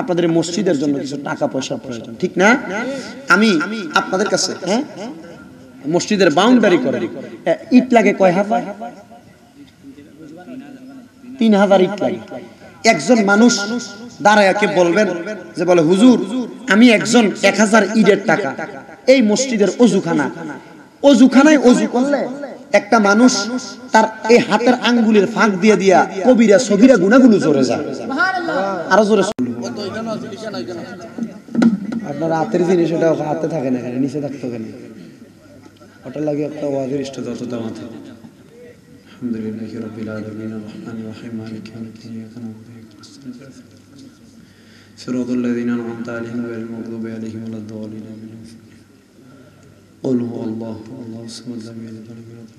আপনাদের মসজিদের জন্য কিছু টাকা পয়সা প্রয়োজন ঠিক না আমি আপনাদের কাছে হ্যাঁ মসজিদের বাউন্ডারি করে ইট লাগে কয় হাফা তিন হাজার ইট লাগে একজন মানুষ দাঁড়ায়াকে বলবেন যে বলে হুজুর আমি একজন এক হাজার ইটের টাকা এই মসজিদের অজুখানা অজুখানায় অজু করলে একটা মানুষ তার এই হাতের আঙ্গুলের ফাঁক দিয়ে দিয়া কবিরা সবিরা গুণাগুলো জোরে যায় আরো জোরে আপনার রাতের জিনিস ওটা হাতে থাকে না কেন নিচে থাকতো কেন ওটা লাগে একটা ওয়াজের ইষ্টদতা মাথায় الحمد لله رب العالمين الرحمن الرحيم مالك يوم الدين اياك نعبد واياك نستعين صراط الذين انعمت عليهم غير المغضوب عليهم ولا الضالين امين قل هو الله الله الصمد لم يلد ولم يولد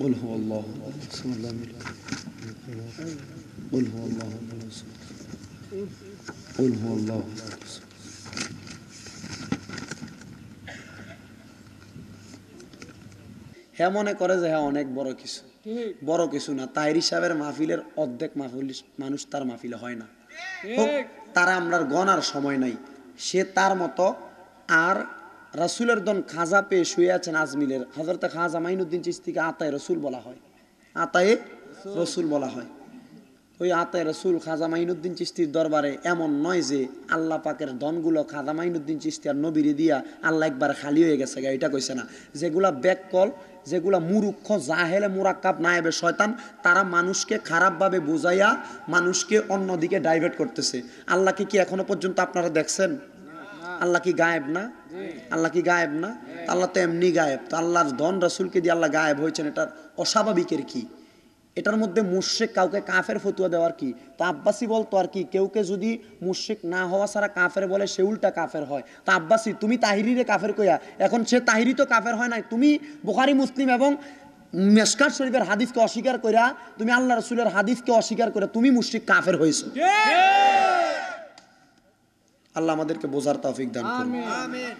قل هو الله الله الصمد لم يلد قل هو الله الله الصمد قل هو الله হ্যাঁ মনে করে যে হ্যাঁ অনেক বড় কিছু বড় কিছু না তাইরি সাহেবের মাহফিলের অর্ধেক মাহফিল মানুষ তার মাহফিলে হয় না তারা আমরা গনার সময় নাই সে তার মতো আর রসুলের দন খাজা পেয়ে শুয়ে আছেন আজমিলের হজরতে খাজা মাইনুদ্দিন চিস্তিকে আতায় রসুল বলা হয় আতায় রসুল বলা হয় ওই আতায় রসুল খাজা মাইনুদ্দিন চিস্তির দরবারে এমন নয় যে আল্লাহ পাকের ধনগুলো খাজা মাইনুদ্দিন চিস্তি আর নবীর দিয়া আল্লাহ একবার খালি হয়ে গেছে গা এটা কইছে না যেগুলা কল যেগুলা মুরুক্ষ জাহেলে মুরাক্কাব এবে শয়তান তারা মানুষকে খারাপভাবে বোঝাইয়া মানুষকে অন্যদিকে ডাইভার্ট করতেছে আল্লাহকে কি এখনো পর্যন্ত আপনারা দেখছেন আল্লাহ কি গায়েব না আল্লাহ কি গায়েব না আল্লাহ তো এমনি গায়েব তো আল্লাহর ধন রসুলকে দিয়ে আল্লাহ গায়েব হয়েছেন এটার অস্বাভাবিকের কী এটার মধ্যে মুর্শেক কাউকে কাফের ফতুয়া দেওয়ার কি তা আব্বাসি বলতো আর কি কেউকে যদি মুর্শেক না হওয়া ছাড়া কাফের বলে সে উল্টা কাফের হয় তা আব্বাসি তুমি তাহিরিরে কাফের কইয়া এখন সে তাহিরি তো কাফের হয় নাই তুমি বোখারি মুসলিম এবং মেসকার শরীফের হাদিসকে অস্বীকার করিয়া তুমি আল্লাহ রসুলের হাদিসকে অস্বীকার করে তুমি মুর্শিক কাফের হয়েছো আল্লাহ আমাদেরকে বোঝার তৌফিক দান